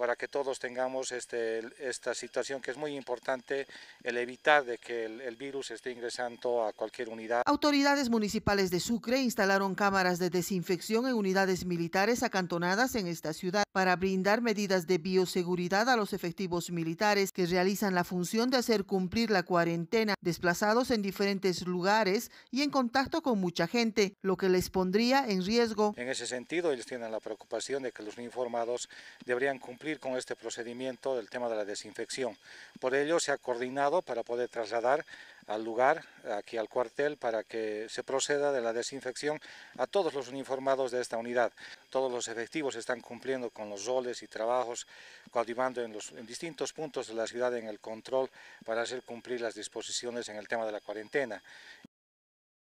para que todos tengamos este, esta situación que es muy importante, el evitar de que el, virus esté ingresando a cualquier unidad. Autoridades municipales de Sucre instalaron cámaras de desinfección en unidades militares acantonadas en esta ciudad para brindar medidas de bioseguridad a los efectivos militares que realizan la función de hacer cumplir la cuarentena, desplazados en diferentes lugares y en contacto con mucha gente, lo que les pondría en riesgo. En ese sentido, ellos tienen la preocupación de que los informados deberían cumplir con este procedimiento del tema de la desinfección. Por ello se ha coordinado para poder trasladar al lugar, aquí al cuartel, para que se proceda de la desinfección a todos los uniformados de esta unidad. Todos los efectivos están cumpliendo con los roles y trabajos, coadyuvando en, en distintos puntos de la ciudad en el control para hacer cumplir las disposiciones en el tema de la cuarentena.